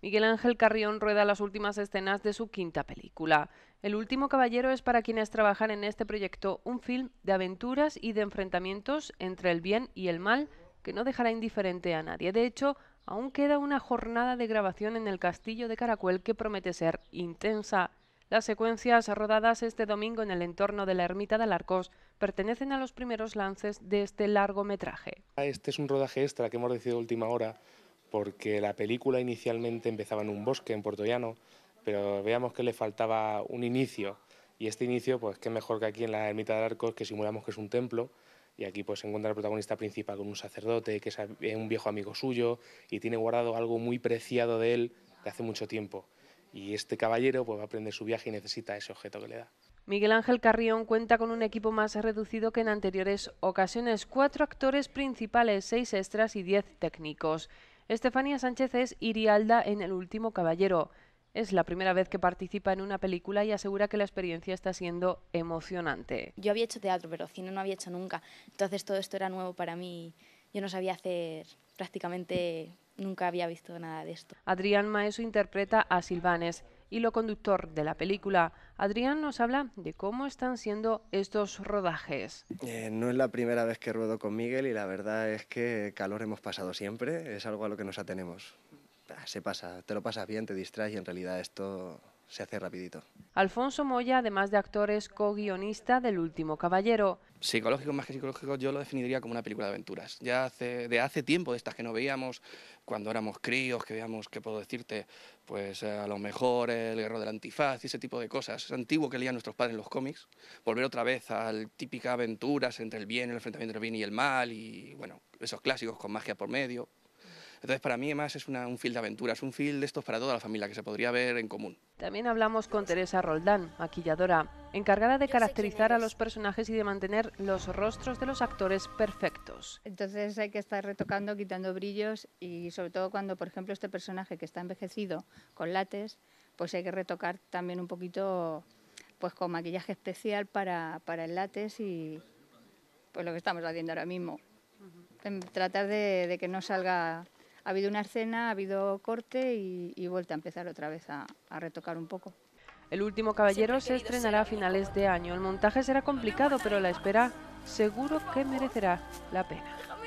Miguel Ángel Carrión rueda las últimas escenas de su quinta película. El último caballero es para quienes trabajan en este proyecto un film de aventuras y de enfrentamientos entre el bien y el mal que no dejará indiferente a nadie. De hecho, aún queda una jornada de grabación en el castillo de Caracuel que promete ser intensa. Las secuencias rodadas este domingo en el entorno de la ermita de Alarcos pertenecen a los primeros lances de este largometraje. Este es un rodaje extra que hemos decidido última hora porque la película inicialmente empezaba en un bosque en portugués, pero veíamos que le faltaba un inicio y este inicio, pues qué mejor que aquí en la ermita del Arcos que simulamos que es un templo y aquí pues se encuentra el protagonista principal con un sacerdote que es eh, un viejo amigo suyo y tiene guardado algo muy preciado de él de hace mucho tiempo y este caballero pues va a aprender su viaje y necesita ese objeto que le da. Miguel Ángel Carrión cuenta con un equipo más reducido que en anteriores ocasiones, cuatro actores principales, seis extras y diez técnicos. Estefanía Sánchez es Irialda en El último caballero. Es la primera vez que participa en una película y asegura que la experiencia está siendo emocionante. Yo había hecho teatro, pero cine no había hecho nunca. Entonces todo esto era nuevo para mí. Yo no sabía hacer prácticamente, nunca había visto nada de esto. Adrián Maeso interpreta a Silvanes. Y lo conductor de la película, Adrián nos habla de cómo están siendo estos rodajes. Eh, no es la primera vez que ruedo con Miguel y la verdad es que calor hemos pasado siempre, es algo a lo que nos atenemos. Ah, se pasa, te lo pasas bien, te distraes y en realidad esto se hace rapidito. Alfonso Moya, además de actor, es co-guionista del Último Caballero. Psicológico, más que psicológico, yo lo definiría como una película de aventuras. Ya hace, de hace tiempo, de estas que no veíamos, cuando éramos críos, que veíamos, ¿qué puedo decirte? Pues eh, a lo mejor el guerrero del antifaz y ese tipo de cosas. Es antiguo que leían nuestros padres en los cómics. Volver otra vez al típica aventuras entre el bien, el enfrentamiento entre el bien y el mal, y bueno, esos clásicos con magia por medio. Entonces, para mí, más es un film de aventuras, un film de estos para toda la familia que se podría ver en común. También hablamos con Teresa Roldán, maquilladora, encargada de caracterizar a los personajes y de mantener los rostros de los actores perfectos. Entonces hay que estar retocando, quitando brillos y sobre todo cuando, por ejemplo, este personaje que está envejecido con látex, pues hay que retocar también un poquito pues con maquillaje especial para, para el látex y pues lo que estamos haciendo ahora mismo. Em, tratar de, de que no salga ha habido una escena, ha habido corte y, vuelta a empezar otra vez a retocar un poco. El último caballero se estrenará a finales de año. El montaje será complicado, pero la espera seguro que merecerá la pena.